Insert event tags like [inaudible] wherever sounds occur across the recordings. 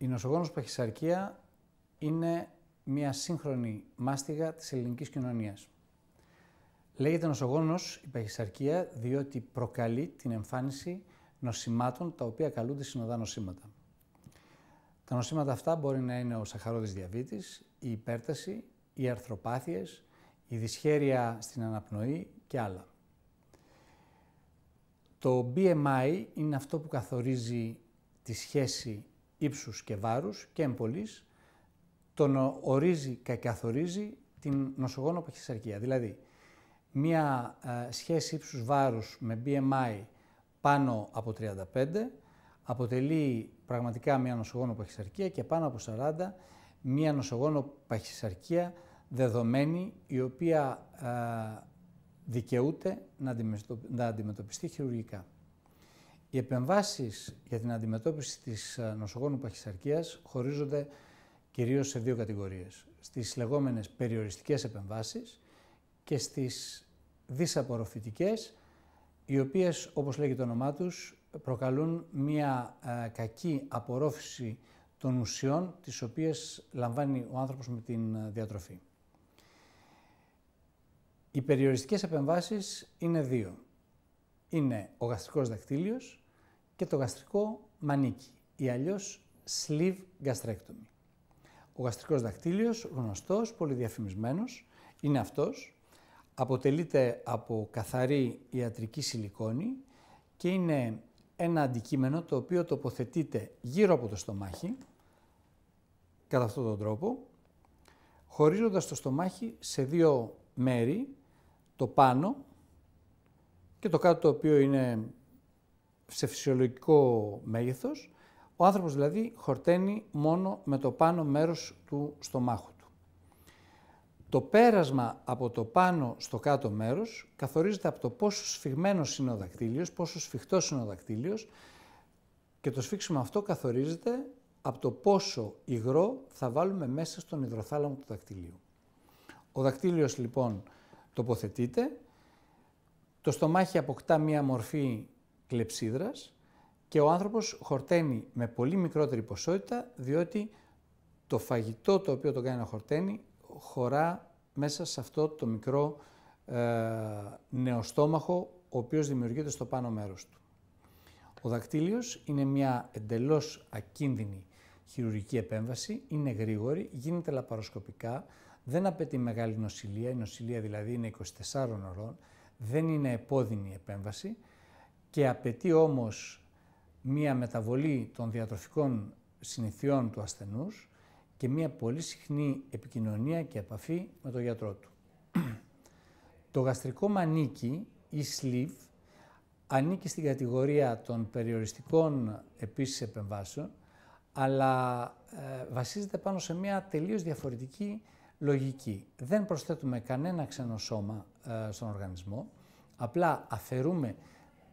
Η νοσογόνος παχυσαρκία είναι μια σύγχρονη μάστιγα της ελληνικής κοινωνίας. Λέγεται νοσογόνος η παχυσαρκία διότι προκαλεί την εμφάνιση νοσημάτων τα οποία καλούνται συνοδά νοσήματα. Τα νοσήματα αυτά μπορεί να είναι ο σαχαρόδης διαβήτης, η υπέρταση, οι αρθροπάθειες, η δυσχέρεια στην αναπνοή και άλλα. Το BMI είναι αυτό που καθορίζει τη σχέση ύψους και βάρους και εμπολής τον ορίζει και καθορίζει την νοσογόνο παχυσαρκία. Δηλαδή, μία ε, σχέση ύψους βάρους με BMI πάνω από 35 αποτελεί πραγματικά μία νοσογόνο παχυσαρκία και πάνω από 40 μία νοσογόνο παχυσαρκία δεδομένη η οποία ε, δικαιούται να αντιμετωπιστεί χειρουργικά. Οι επεμβάσεις για την αντιμετώπιση της ε, νοσογόνου παχυσαρκίας χωρίζονται κυρίως σε δύο κατηγορίες. Στις λεγόμενες περιοριστικές επεμβάσεις και στις δυσαπορροφητικές, οι οποίες, όπως λέγει το όνομά τους, προκαλούν μία ε, κακή απορρόφηση των ουσιών τις οποίες λαμβάνει ο άνθρωπος με την ε, διατροφή. Οι περιοριστικές επεμβάσεις είναι δύο. Είναι ο γαστρικός δακτύλιος και το γαστρικό μανίκι ή αλλιώς sleeve gastrectomy. Ο γαστρικός δακτύλιος, γνωστός, πολύ διαφημισμένος, είναι αυτός. Αποτελείται από καθαρή ιατρική σιλικόνη και είναι ένα αντικείμενο το οποίο τοποθετείται γύρω από το στομάχι, κατά αυτόν τον τρόπο, χωρίζοντας το στομάχι σε δύο μέρη, το πάνω και το κάτω το οποίο είναι σε φυσιολογικό μέγεθος. Ο άνθρωπος δηλαδή χορταίνει μόνο με το πάνω μέρος του στομάχου του. Το πέρασμα από το πάνω στο κάτω μέρος καθορίζεται από το πόσο σφιγμένος είναι ο δακτύλιος, πόσο σφιχτός είναι ο δακτύλιος και το σφίξιμο αυτό καθορίζεται από το πόσο υγρό θα βάλουμε μέσα στον υδροθάλαμο του δακτυλίου. Ο δακτύλιος λοιπόν τοποθετείται, το στομάχι αποκτά μία μορφή κλεψίδρας και ο άνθρωπος χορταίνει με πολύ μικρότερη ποσότητα διότι το φαγητό το οποίο το κάνει να χορταίνει χωρά μέσα σε αυτό το μικρό ε, νεοστόμαχο ο οποίος δημιουργείται στο πάνω μέρος του. Ο δακτύλιος είναι μια εντελώς ακίνδυνη χειρουργική επέμβαση, είναι γρήγορη, γίνεται λαπαροσκοπικά, δεν απαιτεί μεγάλη νοσηλεία, η νοσηλεία δηλαδή είναι 24 ωρών, δεν είναι επώδυνη επέμβαση, και απαιτεί όμως μία μεταβολή των διατροφικών συνηθιών του ασθενούς και μία πολύ συχνή επικοινωνία και επαφή με τον γιατρό του. [clears throat] το γαστρικό μανίκι ή sleeve ανήκει στην κατηγορία των περιοριστικών επίσης επεμβάσεων, αλλά ε, βασίζεται πάνω σε μία τελείως διαφορετική λογική. Δεν προσθέτουμε κανένα ξένο σώμα ε, στον οργανισμό, απλά αφαιρούμε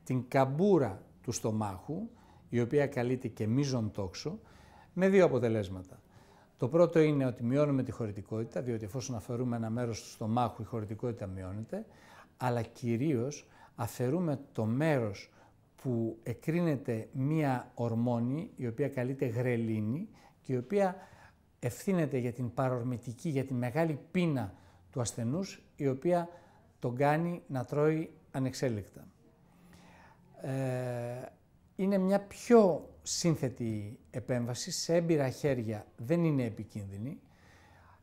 την καμπούρα του στομάχου, η οποία καλείται και μείζον τόξο, με δύο αποτελέσματα. Το πρώτο είναι ότι μειώνουμε τη χωρητικότητα, διότι εφόσον αφαιρούμε ένα μέρος του στομάχου, η χωρητικότητα μειώνεται, αλλά κυρίως αφαιρούμε το μέρος που εκρίνεται μία ορμόνη, η οποία καλείται γρελίνη και η οποία ευθύνεται για την παρορμητική, για τη μεγάλη πείνα του ασθενούς, η οποία τον κάνει να τρώει ανεξέλεκτα. Ε, είναι μια πιο σύνθετη επέμβαση, σε έμπειρα χέρια δεν είναι επικίνδυνη.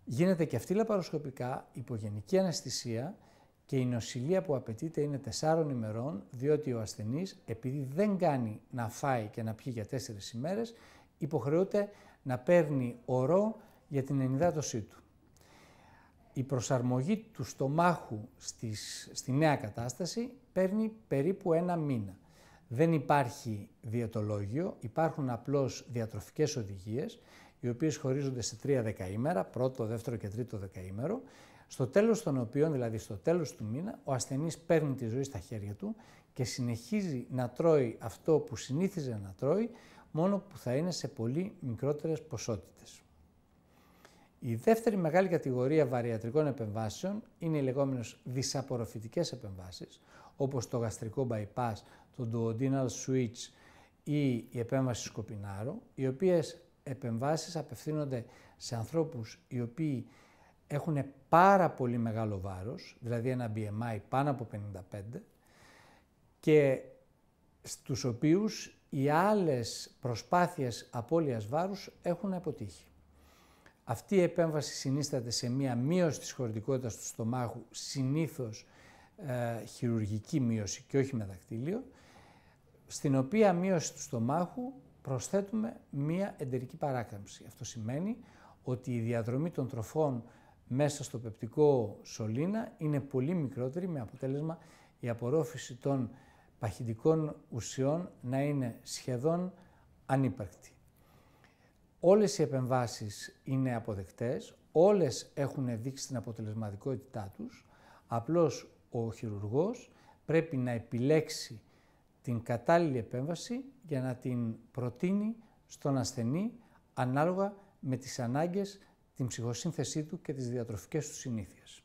Γίνεται και αυτή λαπαροσκοπικά, υπογενική αναστησία και η νοσηλεία που απαιτείται είναι 4 ημερών, διότι ο ασθενής, επειδή δεν κάνει να φάει και να πιει για τέσσερις ημέρες, υποχρεούται να παίρνει ορό για την ενυδάτωσή του η προσαρμογή του στομάχου στις, στη νέα κατάσταση παίρνει περίπου ένα μήνα. Δεν υπάρχει διαιτολόγιο, υπάρχουν απλώς διατροφικές οδηγίες, οι οποίες χωρίζονται σε τρία δεκαήμερα, πρώτο, δεύτερο και τρίτο δεκαήμερο, στο τέλος των οποίων, δηλαδή στο τέλος του μήνα, ο ασθενής παίρνει τη ζωή στα χέρια του και συνεχίζει να τρώει αυτό που συνήθιζε να τρώει, μόνο που θα είναι σε πολύ μικρότερες ποσότητες. Η δεύτερη μεγάλη κατηγορία βαριατρικών επεμβάσεων είναι οι λεγόμενες δυσαπορροφητικές επεμβάσεις, όπως το γαστρικό bypass, το duodenal switch ή η επέμβαση σκοπινάρο οι οποίες επεμβάσεις απευθύνονται σε ανθρώπους οι οποίοι έχουν πάρα πολύ μεγάλο βάρος, δηλαδή ένα BMI πάνω από 55 και στους οποίους οι άλλες προσπάθειες απώλειας βάρους έχουν αποτύχει. Αυτή η επέμβαση συνίσταται σε μία μείωση της χωρητικότητας του στομάχου, συνήθως ε, χειρουργική μείωση και όχι με δακτύλιο, στην οποία μείωση του στομάχου προσθέτουμε μία εντερική παράκαμψη. Αυτό σημαίνει ότι η διαδρομή των τροφών μέσα στο πεπτικό σωλήνα είναι πολύ μικρότερη με αποτέλεσμα η απορρόφηση των παχυντικών ουσιών να είναι σχεδόν ανύπαρκτη. Όλες οι επεμβάσεις είναι αποδεκτές, όλες έχουν δείξει την αποτελεσματικότητά τους, απλώς ο χειρουργός πρέπει να επιλέξει την κατάλληλη επέμβαση για να την προτείνει στον ασθενή ανάλογα με τις ανάγκες, την ψυχοσύνθεσή του και τις διατροφικές του συνήθειες.